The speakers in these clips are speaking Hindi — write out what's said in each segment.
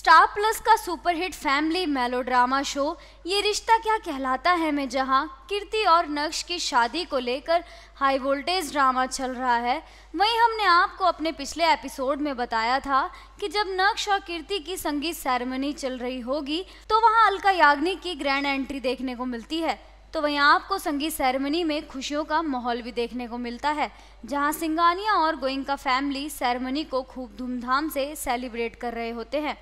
स्टार प्लस का superhit family melodrama show Yeh Rishta क्या कहलाता है में जहां कीर्ति और नक्श की शादी को लेकर हाई वोल्टेज ड्रामा चल रहा है वहीं हमने आपको अपने पिछले एपिसोड में बताया था कि जब नक्श और कीर्ति की संगीत सेरेमनी चल रही होगी तो वहां अलका याग्निक की ग्रैंड एंट्री देखने को मिलती है तो वहीं आपको संगीत सेरेमनी में खुशियों का माहौल भी देखने को मिलता है जहां सिंगानिया और गोइंका फैमिली सेरेमनी को खूब धूमधाम से सेलिब्रेट कर रहे होते हैं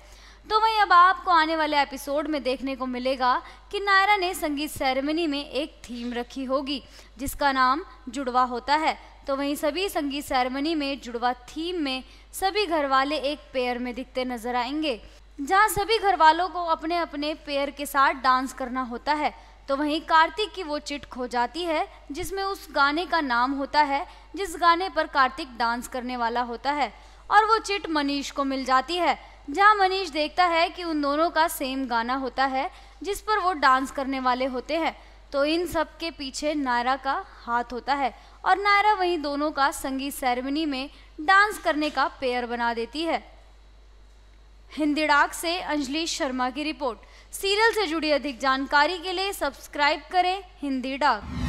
तो वही अब आपको आने वाले एपिसोड में देखने को मिलेगा कि नायरा ने संगीत सेरेमनी में एक थीम रखी होगी जिसका नाम जुड़वा होता है तो वहीं सभी संगीत सेरेमनी में जुड़वा थीम में सभी घर वाले एक पेयर में दिखते नजर आएंगे जहां सभी घर वालों को अपने अपने पेयर के साथ डांस करना होता है तो वहीं कार्तिक की वो चिट खो जाती है जिसमें उस गाने का नाम होता है जिस गाने पर कार्तिक डांस करने वाला होता है और वो चिट मनीष को मिल जाती है जहाँ मनीष देखता है कि उन दोनों का सेम गाना होता है जिस पर वो डांस करने वाले होते हैं तो इन सब के पीछे नायरा का हाथ होता है और नायरा वहीं दोनों का संगीत सेरेमनी में डांस करने का पेयर बना देती है हिंदीड़ाक से अंजलि शर्मा की रिपोर्ट सीरियल से जुड़ी अधिक जानकारी के लिए सब्सक्राइब करें हिंदी डाक